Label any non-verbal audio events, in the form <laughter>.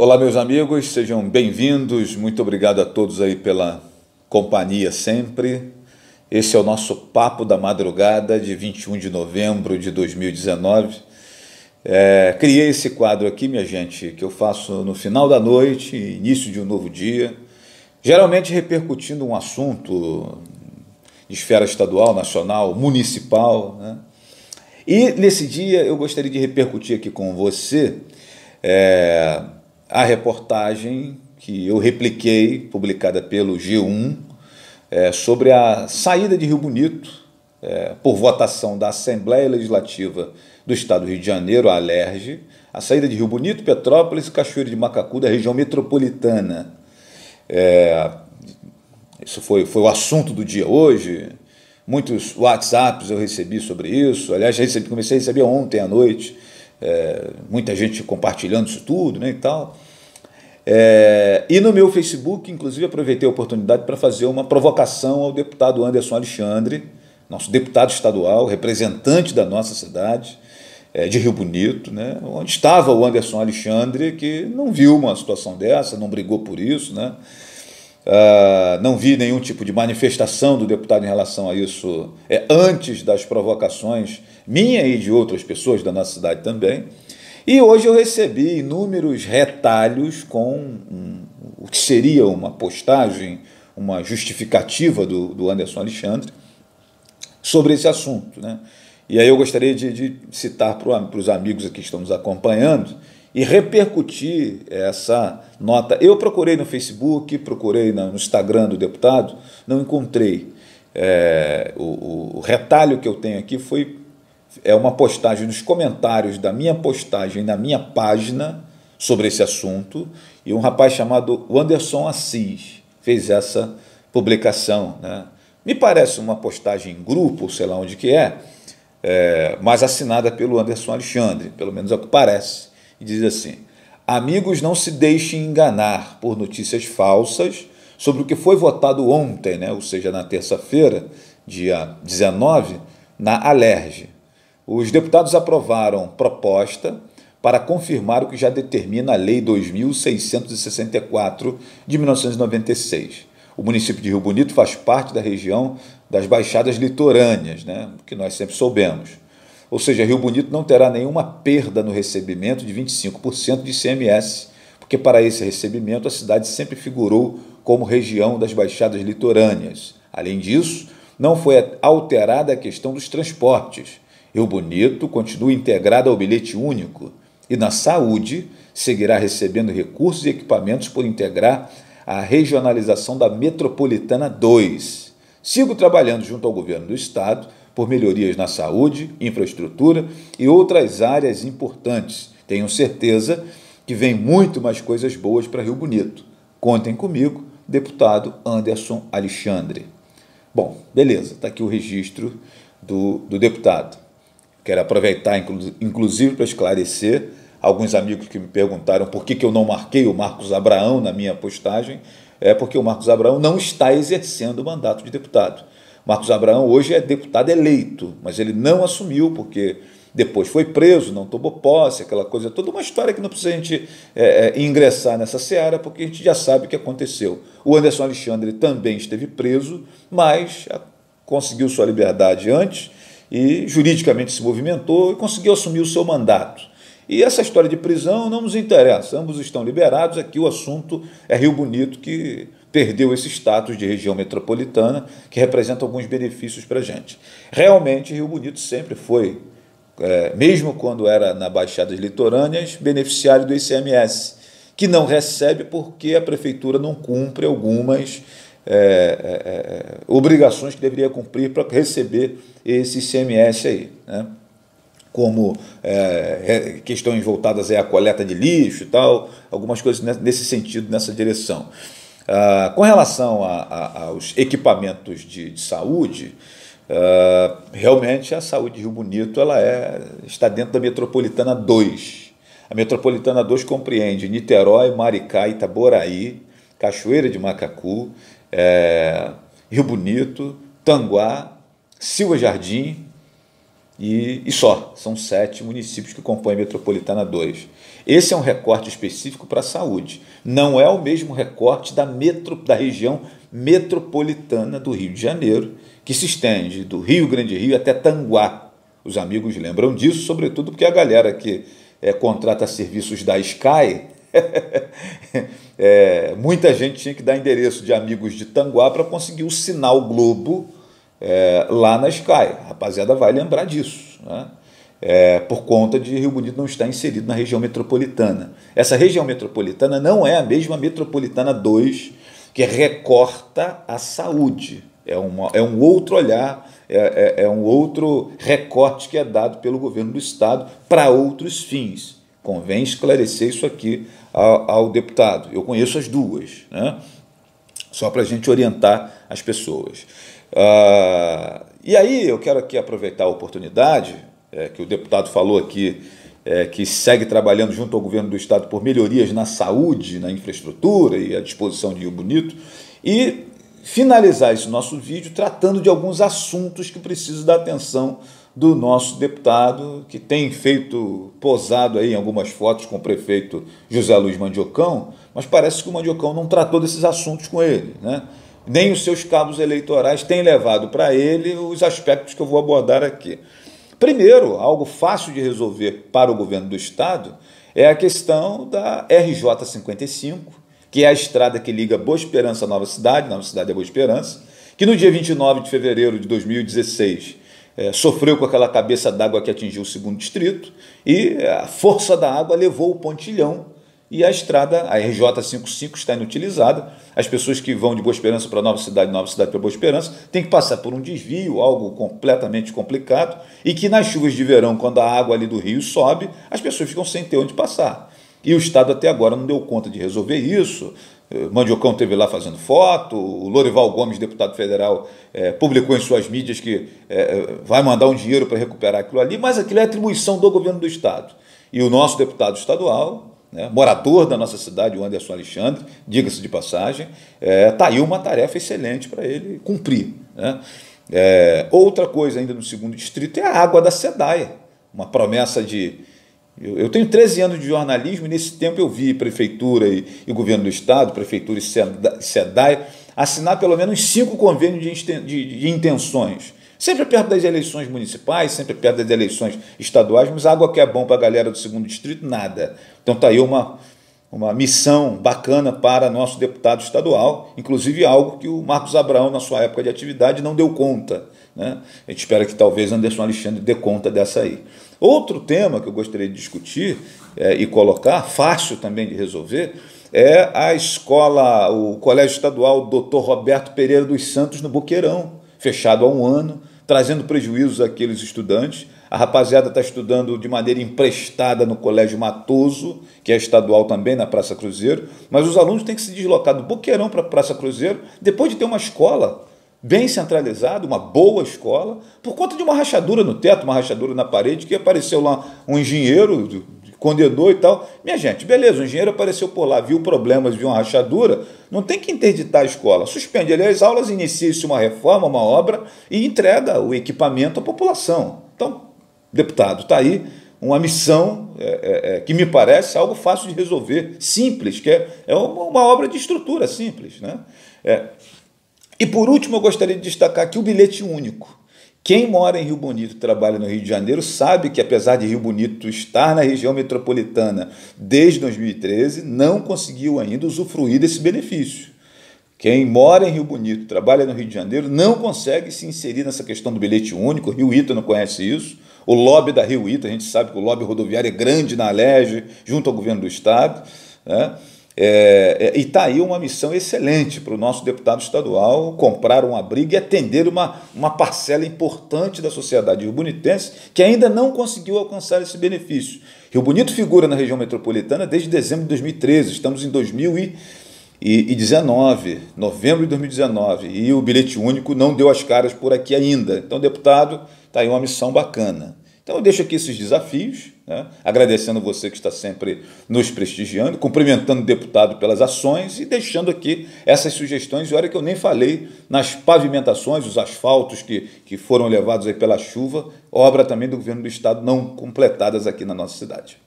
Olá, meus amigos, sejam bem-vindos. Muito obrigado a todos aí pela companhia sempre. Esse é o nosso Papo da Madrugada de 21 de novembro de 2019. É, criei esse quadro aqui, minha gente, que eu faço no final da noite, início de um novo dia, geralmente repercutindo um assunto de esfera estadual, nacional, municipal. Né? E nesse dia eu gostaria de repercutir aqui com você. É, a reportagem que eu repliquei, publicada pelo G1, é, sobre a saída de Rio Bonito é, por votação da Assembleia Legislativa do Estado do Rio de Janeiro, a ALERJ, a saída de Rio Bonito, Petrópolis e Cachoeira de Macacu da região metropolitana. É, isso foi, foi o assunto do dia hoje. Muitos WhatsApps eu recebi sobre isso. Aliás, recebi, comecei a receber ontem à noite. É, muita gente compartilhando isso tudo né, e tal. É, e no meu Facebook, inclusive, aproveitei a oportunidade para fazer uma provocação ao deputado Anderson Alexandre, nosso deputado estadual, representante da nossa cidade, é, de Rio Bonito, né? onde estava o Anderson Alexandre, que não viu uma situação dessa, não brigou por isso, né? Ah, não vi nenhum tipo de manifestação do deputado em relação a isso é, antes das provocações minha e de outras pessoas da nossa cidade também. E hoje eu recebi inúmeros retalhos com um, o que seria uma postagem, uma justificativa do, do Anderson Alexandre sobre esse assunto. Né? E aí eu gostaria de, de citar para os amigos aqui que estão nos acompanhando e repercutir essa nota. Eu procurei no Facebook, procurei no Instagram do deputado, não encontrei. É, o, o retalho que eu tenho aqui foi é uma postagem nos comentários da minha postagem na minha página sobre esse assunto e um rapaz chamado Anderson Assis fez essa publicação, né? Me parece uma postagem em grupo, sei lá onde que é, é, mas assinada pelo Anderson Alexandre, pelo menos é o que parece, e diz assim: Amigos, não se deixem enganar por notícias falsas sobre o que foi votado ontem, né? ou seja, na terça-feira, dia 19, na Alerge. Os deputados aprovaram proposta para confirmar o que já determina a Lei 2664 de 1996. O município de Rio Bonito faz parte da região das Baixadas Litorâneas, né, que nós sempre soubemos. Ou seja, Rio Bonito não terá nenhuma perda no recebimento de 25% de ICMS, porque para esse recebimento a cidade sempre figurou como região das Baixadas Litorâneas. Além disso, não foi alterada a questão dos transportes Rio Bonito continua integrado ao bilhete único e na saúde seguirá recebendo recursos e equipamentos por integrar a regionalização da Metropolitana 2. Sigo trabalhando junto ao governo do estado por melhorias na saúde, infraestrutura e outras áreas importantes. Tenho certeza que vem muito mais coisas boas para Rio Bonito. Contem comigo, deputado Anderson Alexandre. Bom, beleza, está aqui o registro do, do deputado. Quero aproveitar, inclusive, para esclarecer alguns amigos que me perguntaram por que, que eu não marquei o Marcos Abraão na minha postagem. É porque o Marcos Abraão não está exercendo o mandato de deputado. Marcos Abraão hoje é deputado eleito, mas ele não assumiu porque depois foi preso, não tomou posse, aquela coisa toda, uma história que não precisa a gente é, é ingressar nessa seara, porque a gente já sabe o que aconteceu. O Anderson Alexandre também esteve preso, mas conseguiu sua liberdade antes e juridicamente se movimentou e conseguiu assumir o seu mandato. E essa história de prisão não nos interessa, ambos estão liberados, aqui o assunto é Rio Bonito, que perdeu esse status de região metropolitana, que representa alguns benefícios para a gente. Realmente, Rio Bonito sempre foi, é, mesmo quando era na Baixadas Litorâneas, beneficiário do ICMS, que não recebe porque a prefeitura não cumpre algumas é é, é, é, obrigações que deveria cumprir para receber esse ICMS aí. Né? Como é, questões voltadas à coleta de lixo e tal, algumas coisas nesse sentido, nessa direção. Ah, com relação a, a, aos equipamentos de, de saúde, Uh, realmente a saúde de Rio Bonito ela é, está dentro da Metropolitana 2. A Metropolitana 2 compreende Niterói, Maricá, Itaboraí, Cachoeira de Macacu, é, Rio Bonito, Tanguá, Silva Jardim e, e só. São sete municípios que compõem a Metropolitana 2. Esse é um recorte específico para a saúde. Não é o mesmo recorte da, metro, da região metropolitana do Rio de Janeiro, que se estende do Rio Grande Rio até Tanguá. Os amigos lembram disso, sobretudo porque a galera que é, contrata serviços da Sky <laughs> é, muita gente tinha que dar endereço de amigos de Tanguá para conseguir o sinal Globo é, lá na Sky. A rapaziada vai lembrar disso, né? é, por conta de Rio Bonito não estar inserido na região metropolitana. Essa região metropolitana não é a mesma metropolitana 2 que recorta a saúde. É, uma, é um outro olhar, é, é, é um outro recorte que é dado pelo governo do Estado para outros fins. Convém esclarecer isso aqui ao, ao deputado. Eu conheço as duas, né? só para a gente orientar as pessoas. Ah, e aí eu quero aqui aproveitar a oportunidade é, que o deputado falou aqui, é, que segue trabalhando junto ao governo do estado por melhorias na saúde, na infraestrutura e à disposição de Rio Bonito, e finalizar esse nosso vídeo tratando de alguns assuntos que precisam da atenção do nosso deputado, que tem feito posado aí em algumas fotos com o prefeito José Luiz Mandiocão, mas parece que o Mandiocão não tratou desses assuntos com ele, né? Nem os seus cabos eleitorais têm levado para ele os aspectos que eu vou abordar aqui. Primeiro, algo fácil de resolver para o governo do estado é a questão da RJ 55, que é a estrada que liga Boa Esperança à Nova Cidade, Nova Cidade é Boa Esperança, que no dia 29 de fevereiro de 2016 é, sofreu com aquela cabeça d'água que atingiu o segundo distrito e é, a força da água levou o pontilhão e a estrada, a RJ55, está inutilizada. As pessoas que vão de Boa Esperança para Nova Cidade, Nova Cidade para Boa Esperança, têm que passar por um desvio, algo completamente complicado, e que nas chuvas de verão, quando a água ali do rio sobe, as pessoas ficam sem ter onde passar. E o Estado até agora não deu conta de resolver isso, eh, Mandiocão teve lá fazendo foto, o Lorival Gomes, deputado federal, é, publicou em suas mídias que é, vai mandar um dinheiro para recuperar aquilo ali, mas aquilo é atribuição do governo do Estado. E o nosso deputado estadual, né, morador da nossa cidade, o Anderson Alexandre, diga-se de passagem, está é, aí uma tarefa excelente para ele cumprir. Né? outra coisa ainda no segundo distrito é a água da SEDAE, uma promessa de eu, eu, tenho 13 anos de jornalismo e nesse tempo eu vi prefeitura e, e governo do estado, prefeitura e SEDAI, assinar pelo menos cinco convênios de, de, de intenções. Sempre perto das eleições municipais, sempre perto das eleições estaduais, mas água que é bom para a galera do segundo distrito, nada. Então está aí uma, uma missão bacana para nosso deputado estadual, inclusive algo que o Marcos Abraão, na sua época de atividade, não deu conta. Né? A gente espera que talvez Anderson Alexandre dê conta dessa aí. Outro tema que eu gostaria de discutir é, e colocar, fácil também de resolver, é a escola, o Colégio Estadual Dr. Roberto Pereira dos Santos, no Boqueirão, fechado há um ano, trazendo prejuízos àqueles estudantes. A rapaziada está estudando de maneira emprestada no Colégio Matoso, que é estadual também, na Praça Cruzeiro, mas os alunos têm que se deslocar do Boqueirão para a Praça Cruzeiro, depois de ter uma escola bem centralizado, uma boa escola, por conta de uma rachadura no teto, uma rachadura na parede, que apareceu lá um engenheiro, condenou e tal. Minha gente, beleza, o engenheiro apareceu por lá, viu problemas, viu uma rachadura, não tem que interditar a escola. Suspende ali as aulas, inicia-se uma reforma, uma obra e entrega o equipamento à população. Então, deputado, está aí uma missão é, é, é, que me parece algo fácil de resolver, simples, que é, é uma obra de estrutura simples. Né? É, e por último, eu gostaria de destacar aqui o bilhete único. Quem mora em Rio Bonito e trabalha no Rio de Janeiro sabe que, apesar de Rio Bonito estar na região metropolitana desde 2013, não conseguiu ainda usufruir desse benefício. Quem mora em Rio Bonito, e trabalha no Rio de Janeiro, não consegue se inserir nessa questão do bilhete único. O Rio Ita não conhece isso. O lobby da Rio Ita, a gente sabe que o lobby rodoviário é grande na Alerj, junto ao governo do Estado. Né? É, é, e está aí uma missão excelente para o nosso deputado estadual comprar um abrigo e atender uma, uma parcela importante da sociedade rio-bonitense que ainda não conseguiu alcançar esse benefício. Rio Bonito figura na região metropolitana desde dezembro de 2013, estamos em 2019, novembro de 2019, e o bilhete único não deu as caras por aqui ainda. Então, deputado, está aí uma missão bacana. Então eu deixo aqui esses desafios, né? agradecendo você que está sempre nos prestigiando, cumprimentando o deputado pelas ações e deixando aqui essas sugestões. E olha que eu nem falei nas pavimentações, os asfaltos que, que foram levados aí pela chuva, obra também do governo do estado não completadas aqui na nossa cidade.